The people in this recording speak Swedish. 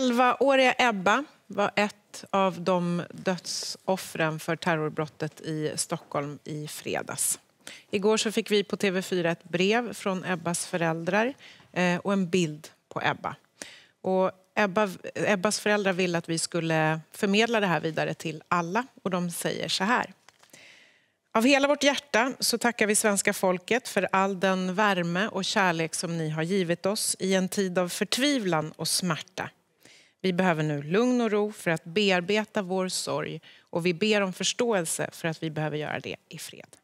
11-åriga Ebba var ett av de dödsoffren för terrorbrottet i Stockholm i fredags. Igår så fick vi på TV4 ett brev från Ebbas föräldrar eh, och en bild på Ebba. Och Ebba, Ebbas föräldrar ville att vi skulle förmedla det här vidare till alla och de säger så här. Av hela vårt hjärta så tackar vi svenska folket för all den värme och kärlek som ni har givit oss i en tid av förtvivlan och smärta. Vi behöver nu lugn och ro för att bearbeta vår sorg och vi ber om förståelse för att vi behöver göra det i fred.